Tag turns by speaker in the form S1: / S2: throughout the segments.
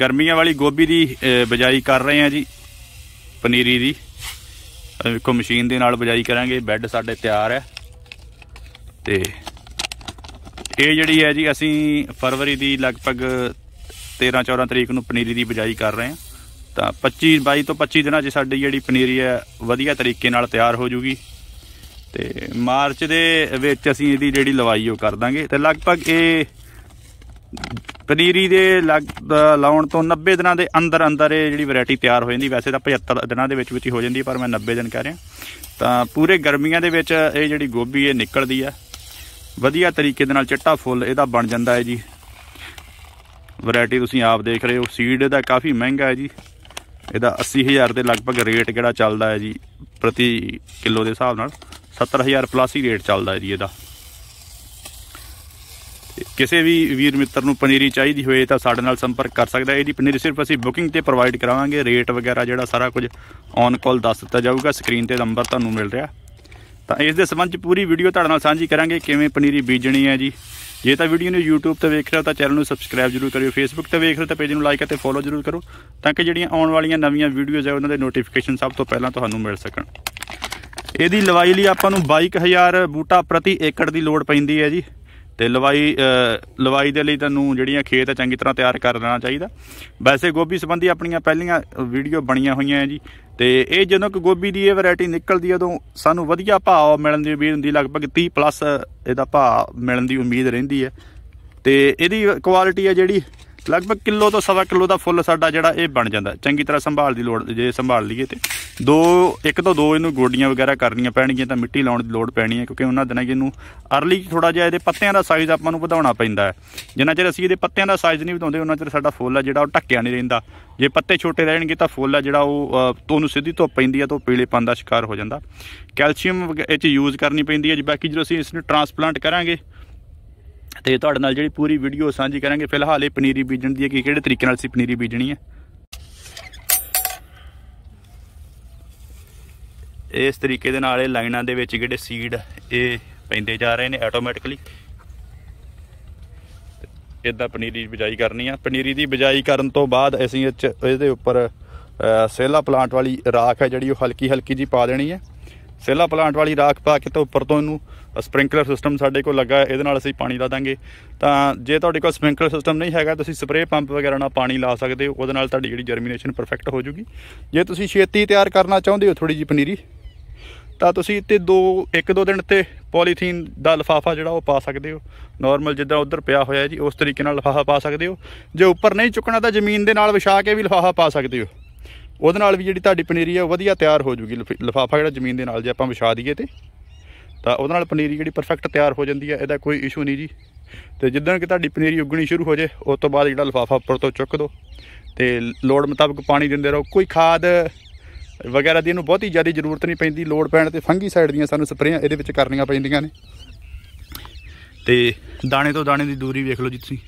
S1: ਗਰਮੀਆਂ ਵਾਲੀ ਗੋਭੀ ਦੀ ਬਜਾਈ ਕਰ ਰਹੇ ਹਾਂ ਜੀ ਪਨੀਰੀ ਦੀ ਕੋ ਮਸ਼ੀਨ ਦੇ ਨਾਲ ਬਜਾਈ ਕਰਾਂਗੇ ਬੈੱਡ ਸਾਡੇ ਤਿਆਰ ਹੈ ਤੇ ਇਹ ਜਿਹੜੀ ਹੈ ਜੀ ਅਸੀਂ ਫਰਵਰੀ ਦੀ ਲਗਭਗ 13 14 ਤਰੀਕ ਨੂੰ ਪਨੀਰੀ ਦੀ ਬਜਾਈ ਕਰ ਰਹੇ ਹਾਂ ਤਾਂ 25 22 ਤੋਂ 25 ਦਿਨਾਂ 'ਚ ਸਾਡੀ ਜਿਹੜੀ ਪਨੀਰੀ ਹੈ ਵਧੀਆ ਤਰੀਕੇ ਨਾਲ ਤਿਆਰ ਹੋ ਜੂਗੀ ਤੇ ਮਾਰਚ ਦੇ ਵਿੱਚ ਅਸੀਂ ਇਹਦੀ ਜਿਹੜੀ ਲਵਾਈ ਉਹ ਕਰ ਦਾਂਗੇ ਤੇ ਲਗਭਗ ਇਹ ਪਨੀਰੀ ਦੇ ਲਾਉਣ ਤੋਂ 90 ਦਿਨਾਂ ਦੇ ਅੰਦਰ ਅੰਦਰ ਇਹ ਜਿਹੜੀ ਵੈਰਾਈਟੀ ਤਿਆਰ ਹੋ ਜਾਂਦੀ ਵੈਸੇ ਤਾਂ 75 ਦਿਨਾਂ ਦੇ ਵਿੱਚ ਵਿੱਚ ਹੀ ਹੋ ਜਾਂਦੀ ਪਰ ਮੈਂ 90 ਦਿਨ ਕਹਿ ਰਿਹਾ ਤਾਂ ਪੂਰੇ ਗਰਮੀਆਂ ਦੇ ਵਿੱਚ ਇਹ ਜਿਹੜੀ ਗੋਭੀ ਇਹ ਨਿਕਲਦੀ ਆ ਵਧੀਆ ਤਰੀਕੇ ਦੇ ਨਾਲ ਚਿੱਟਾ ਫੁੱਲ ਇਹਦਾ ਬਣ ਜਾਂਦਾ ਹੈ ਜੀ ਵੈਰਾਈਟੀ ਤੁਸੀਂ ਆਪ ਦੇਖ ਰਹੇ ਹੋ ਸੀਡ ਇਹਦਾ ਕਾਫੀ ਮਹਿੰਗਾ ਹੈ ਜੀ ਇਹਦਾ 80000 ਦੇ ਲਗਭਗ ਰੇਟ ਕਿਹੜਾ ਚੱਲਦਾ ਹੈ ਜੀ ਪ੍ਰਤੀ ਕਿਲੋ ਦੇ ਹਿਸਾਬ ਨਾਲ 70000 ਪਲੱਸ ਹੀ ਰੇਟ ਚੱਲਦਾ ਹੈ ਜੀ ਇਹਦਾ ਕਿਸੇ ਵੀ ਵੀਰ ਮਿੱਤਰ ਨੂੰ ਪਨੀਰੀ ਚਾਹੀਦੀ ਹੋਵੇ ਤਾਂ ਸਾਡੇ ਨਾਲ ਸੰਪਰਕ ਕਰ ਸਕਦਾ ਹੈ ਇਹਦੀ ਪਨੀਰੀ ਸਿਰਫ ਅਸੀਂ ਬੁਕਿੰਗ ਤੇ ਪ੍ਰੋਵਾਈਡ ਕਰਾਵਾਂਗੇ ਰੇਟ ਵਗੈਰਾ ਜਿਹੜਾ ਸਾਰਾ ਕੁਝ ਔਨ ਕਾਲ ਦੱਸ ਦਿੱਤਾ ਜਾਊਗਾ ਸਕਰੀਨ ਤੇ ਨੰਬਰ ਤੁਹਾਨੂੰ ਮਿਲ ਰਿਹਾ ਤਾਂ ਇਸ ਦੇ ਸੰਬੰਧ ਚ ਪੂਰੀ ਵੀਡੀਓ ਤੁਹਾਡੇ ਨਾਲ ਸਾਂਝੀ ਕਰਾਂਗੇ ਕਿਵੇਂ ਪਨੀਰੀ ਬੀਜਣੀ ਹੈ ਜੀ ਜੇ ਤਾਂ ਵੀਡੀਓ ਨੂੰ YouTube ਤੇ ਵੇਖ ਰਹੇ ਹੋ ਤਾਂ ਚੈਨਲ ਨੂੰ ਸਬਸਕ੍ਰਾਈਬ ਜ਼ਰੂਰ ਕਰਿਓ Facebook ਤੇ ਵੇਖ ਰਹੇ ਤਾਂ ਪੇਜ ਨੂੰ ਲਾਈਕ ਅਤੇ ਫੋਲੋ ਜ਼ਰੂਰ ਕਰੋ ਤਾਂ ਕਿ ਜਿਹੜੀਆਂ ਆਉਣ ਵਾਲੀਆਂ ਨਵੀਆਂ ਵੀਡੀਓਜ਼ ਹੈ ਉਹਨਾਂ ਦੇ ਨੋਟੀਫਿਕੇਸ਼ਨ ਸਭ ਤੋਂ ਪਹਿਲਾਂ ਤੁਹਾਨੂੰ ਮਿਲ ਸਕਣ ਇਹਦੀ ਲਵਾਈ ਲਈ ਆਪਾਂ ਨੂੰ 22000 ਬੂਟਾ ਪ੍ਰਤੀ ਏਕੜ ਦੀ ਲੋੜ ਪੈਂਦੀ ਹੈ ਜੀ ਤੇ ਲਵਾਈ ਲਵਾਈ ਦੇ ਲਈ ਤੁਹਾਨੂੰ ਜਿਹੜੀਆਂ ਖੇਤ ਚੰਗੀ ਤਰ੍ਹਾਂ ਤਿਆਰ ਕਰ ਲੈਣਾ ਚਾਹੀਦਾ ਵੈਸੇ ਗੋਭੀ ਸੰਬੰਧੀ ਆਪਣੀਆਂ ਪਹਿਲੀਆਂ ਵੀਡੀਓ ਬਣੀਆਂ ਹੋਈਆਂ ਹੈ ਜੀ ਤੇ ਇਹ ਜਦੋਂ ਕਿ ਗੋਭੀ ਦੀ ਇਹ ਵੈਰਾਈਟੀ ਨਿਕਲਦੀ ਹੈ ਉਦੋਂ ਸਾਨੂੰ ਵਧੀਆ ਭਾਅ ਮਿਲਣ ਦੀ ਉਮੀਦ ਹੁੰਦੀ ਲਗਭਗ 30 ਪਲੱਸ ਇਹਦਾ ਭਾਅ ਮਿਲਣ ਦੀ ਉਮੀਦ ਰਹਿੰਦੀ ਹੈ ਤੇ ਇਹਦੀ ਕੁਆਲਿਟੀ ਹੈ ਜਿਹੜੀ ਲਗਭਗ ਕਿਲੋ ਤੋਂ ਸਵਾ ਕਿਲੋ ਦਾ ਫੁੱਲ ਸਾਡਾ ਜਿਹੜਾ ਇਹ ਬਣ ਜਾਂਦਾ ਚੰਗੀ ਤਰ੍ਹਾਂ ਸੰਭਾਲ ਦੀ ਲੋੜ ਜੇ ਸੰਭਾਲ ਲਈਏ ਤੇ ਦੋ ਇੱਕ ਤੋਂ ਦੋ ਇਹਨੂੰ ਗੋਡੀਆਂ ਵਗੈਰਾ ਕਰਨੀਆਂ ਪੈਣਗੀਆਂ ਤਾਂ ਮਿੱਟੀ ਲਾਉਣ ਦੀ ਲੋੜ ਪੈਣੀ ਹੈ ਕਿਉਂਕਿ ਉਹਨਾਂ ਦਿਨਾਂ ਇਹਨੂੰ ਅਰਲੀ ਥੋੜਾ ਜਿਹਾ ਇਹਦੇ ਪੱਤਿਆਂ ਦਾ ਸਾਈਜ਼ ਆਪਾਂ ਨੂੰ ਵਧਾਉਣਾ ਪੈਂਦਾ ਹੈ ਜਿੰਨਾ ਚਿਰ ਅਸੀਂ ਇਹਦੇ ਪੱਤਿਆਂ ਦਾ ਸਾਈਜ਼ ਨਹੀਂ ਵਧਾਉਂਦੇ ਉਹਨਾਂ ਚਿਰ ਸਾਡਾ ਫੁੱਲ ਆ ਜਿਹੜਾ ਉਹ ਟੱਕਿਆ ਨਹੀਂ ਰਹਿੰਦਾ ਜੇ ਪੱਤੇ ਛੋਟੇ ਰਹਿਣਗੇ ਤਾਂ ਫੁੱਲ ਆ ਜਿਹੜਾ ਉਹ ਤੁਹਾਨੂੰ ਸਿੱਧੀ ਧੁੱਪ ਪੈਂਦੀ ਆ ਤਾਂ ਉਹ ਪੀਲੇ ਦਾ ਸ਼ਿਕਾਰ ਹੋ ਜਾਂਦਾ ਕੈਲਸ਼ੀਅਮ ਇਹ ਚ ਯੂਜ਼ ਕਰਨੀ ਪੈਂਦੀ ਹੈ ਜੀ ਬਾਕੀ ਜਦੋਂ ਅਸੀਂ ਇਸ ਨੂੰ ਟਰਾਂਸਪਲਾਂਟ ਕਰਾਂਗੇ ਤੇ ਤੁਹਾਡੇ ਨਾਲ ਜਿਹੜੀ ਪੂਰੀ ਵੀਡੀਓ ਸਾਂਝੀ ਕਰਾਂਗੇ ਫਿਲਹਾਲ ਇਹ ਪਨੀਰੀ ਬੀਜਣ ਦੀ ਹੈ ਕਿ ਕਿਹੜੇ ਤਰੀਕੇ ਨਾਲ ਸੀ ਪਨੀਰੀ ਬੀਜਣੀ ਹੈ ਇਸ ਤਰੀਕੇ ਦੇ ਨਾਲ ਇਹ ਲਾਈਨਾਂ ਦੇ ਵਿੱਚ ਜਿਹੜੇ ਸੀਡ ਇਹ ਪੈਂਦੇ ਜਾ ਰਹੇ ਨੇ ਆਟੋਮੈਟਿਕਲੀ ਇਦਾਂ ਪਨੀਰੀ ਦੀ ਬਜਾਈ ਕਰਨੀ ਆ ਪਨੀਰੀ ਦੀ ਬਜਾਈ ਕਰਨ ਤੋਂ ਬਾਅਦ ਅਸੀਂ ਇਹਦੇ ਉੱਪਰ ਸੇਲਾ ਪਲਾਂਟ ਵਾਲੀ ਰਾਖ ਹੈ ਜਿਹੜੀ ਉਹ ਹਲਕੀ ਹਲਕੀ ਜੀ ਪਾ ਦੇਣੀ ਹੈ ਸੇਲਾ ਪਲਾਂਟ ਵਾਲੀ ਰਾਖ ਪਾ ਕੇ ਤੋਂ ਉੱਪਰ ਤੋਂ ਇਹਨੂੰ ਸਪ੍ਰਿੰਕਲਰ ਸਿਸਟਮ ਸਾਡੇ ਕੋਲ ਲੱਗਾ ਹੈ ਇਹਦੇ ਨਾਲ ਅਸੀਂ ਪਾਣੀ ਲਾ ਦਾਂਗੇ ਤਾਂ ਜੇ ਤੁਹਾਡੇ ਕੋਲ ਸਪ੍ਰਿੰਕਲਰ ਸਿਸਟਮ ਨਹੀਂ ਹੈਗਾ ਤੁਸੀਂ ਸਪਰੇਅ ਪੰਪ ਵਗੈਰਾ ਨਾਲ ਪਾਣੀ ਲਾ ਸਕਦੇ ਹੋ ਉਹਦੇ ਨਾਲ ਤੁਹਾਡੀ ਜਿਹੜੀ ਜਰਮੀਨੇਸ਼ਨ ਪਰਫੈਕਟ ਹੋ ਜੂਗੀ ਜੇ ਤੁਸੀਂ ਛੇਤੀ ਤਿਆਰ ਕਰਨਾ ਚਾਹੁੰਦੇ ਹੋ ਥੋੜੀ ਜੀ ਪਨੀਰੀ ਤਾਂ ਤੁਸੀਂ ਇੱਥੇ ਦੋ ਇੱਕ ਦੋ ਦਿਨ ਤੇ ਪੋਲੀਥੀਨ ਦਾ ਲਫਾਫਾ ਜਿਹੜਾ ਉਹ ਪਾ ਸਕਦੇ ਹੋ ਨਾਰਮਲ ਜਿੱਦਾਂ ਉਧਰ ਪਿਆ ਹੋਇਆ ਜੀ ਉਸ ਤਰੀਕੇ ਨਾਲ ਲਫਾਫਾ ਪਾ ਸਕਦੇ ਹੋ ਜੇ ਉੱਪਰ ਨਹੀਂ ਚੁੱਕਣਾ ਤਾਂ ਜ਼ਮੀਨ ਦੇ ਨਾਲ ਵਿਛਾ ਕੇ ਵੀ ਲਫਾਫਾ ਪਾ ਸਕਦੇ ਹੋ ਉਹਦੇ ਨਾਲ ਵੀ ਜਿਹੜੀ ਤੁਹਾਡੀ ਪਨੀਰੀ ਆ ਵਧੀਆ ਤਿਆਰ ਹੋ ਜੂਗੀ ਲਫਾਫਾ ਜਿਹੜਾ ਜ਼ਮੀਨ ਦੇ ਨਾਲ ਜੇ ਆਪਾਂ ਵਿਛਾ ਦਈਏ ਤੇ ਤਾਂ ਉਹਦੇ ਨਾਲ ਪਨੀਰੀ ਜਿਹੜੀ ਪਰਫੈਕਟ ਤਿਆਰ ਹੋ ਜਾਂਦੀ ਹੈ ਇਹਦਾ ਕੋਈ ਇਸ਼ੂ ਨਹੀਂ ਜੀ ਤੇ ਜਿੱਦਾਂ ਕਿ ਤੁਹਾਡੀ ਪਨੀਰੀ ਉੱਗਣੀ ਸ਼ੁਰੂ ਹੋ ਜੇ ਉਸ ਤੋਂ ਬਾਅਦ ਜਿਹੜਾ ਲਫਾਫਾ ਉੱਪਰ ਤੋਂ ਚੁੱਕ ਦਿਓ ਤੇ ਲੋੜ ਮੁਤਾਬਕ ਪਾਣੀ ਦਿੰਦੇ ਰਹੋ ਕੋਈ ਖਾਦ ਵਗੈਰਾ ਦੀ ਇਹਨੂੰ ਬਹੁਤੀ ਜ਼ਿਆਦਾ ਜ਼ਰੂਰਤ ਨਹੀਂ ਪੈਂਦੀ ਲੋੜ ਪੈਣ ਤੇ ਫੰਗੀ ਸਾਈਡ ਦੀਆਂ ਸਾਨੂੰ ਸਪਰੇਆਂ ਇਹਦੇ ਵਿੱਚ ਕਰਨੀਆਂ ਪੈਂਦੀਆਂ ਨੇ ਤੇ ਦਾਣੇ ਤੋਂ ਦਾਣੇ ਦੀ ਦੂਰੀ ਵੇਖ ਲਓ ਜੀ ਤੁਸੀਂ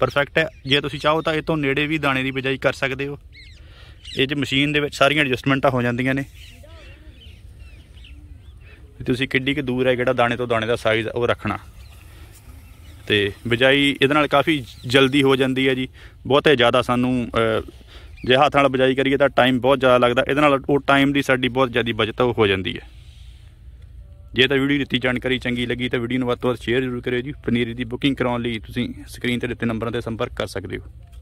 S1: ਪਰਫੈਕਟ ਹੈ ਜੇ ਤੁਸੀਂ ਚਾਹੋ ਤਾਂ ਇਹ ਤੋਂ ਨੇੜੇ ਵੀ ਦਾਣੇ ਦੀ ਬਿਜਾਈ ਕਰ ਸਕਦੇ ਹੋ ਇਹ ਜੇ ਮਸ਼ੀਨ ਦੇ ਵਿੱਚ ਸਾਰੀਆਂ ਐਡਜਸਟਮੈਂਟਾਂ ਹੋ ਜਾਂਦੀਆਂ ਨੇ ਤੁਸੀਂ ਕਿੱਡੀ ਕਿ ਦੂਰ ਹੈ ਜਿਹੜਾ ਦਾਣੇ ਤੋਂ ਦਾਣੇ ਦਾ ਸਾਈਜ਼ ਉਹ ਰੱਖਣਾ ਤੇ ਬਿਜਾਈ ਇਹਦੇ ਨਾਲ ਕਾਫੀ ਜਲਦੀ ਹੋ ਜਾਂਦੀ ਹੈ ਜੀ ਬਹੁਤੇ ਜ਼ਿਆਦਾ ਸਾਨੂੰ ਜੇ ਹੱਥ ਨਾਲ ਬਿਜਾਈ ਕਰੀਏ ਤਾਂ ਟਾਈਮ ਬਹੁਤ ਜ਼ਿਆਦਾ ਲੱਗਦਾ ਇਹਦੇ ਨਾਲ ਉਹ ਟਾਈਮ ਦੀ ਸਾਡੀ ਬਹੁਤ ਜ਼ਿਆਦੀ ਬਚਤ ਹੋ ਜਾਂਦੀ ਹੈ ਜੇ ਤਾਂ ਵੀਡੀਓ ਦਿੱਤੀ ਜਾਣਕਾਰੀ ਚੰਗੀ ਲੱਗੀ ਤਾਂ ਵੀਡੀਓ ਨੂੰ ਵੱਧ ਤੋਂ ਵੱਧ ਸ਼ੇਅਰ ਜ਼ਰੂਰ ਕਰਿਓ ਜੀ ਪਨੀਰੀ ਦੀ ਬੁਕਿੰਗ ਕਰਾਉਣ ਲਈ ਤੁਸੀਂ ਸਕਰੀਨ ਤੇ ਦਿੱਤੇ ਨੰਬਰਾਂ ਤੇ ਸੰਪਰਕ ਕਰ ਸਕਦੇ ਹੋ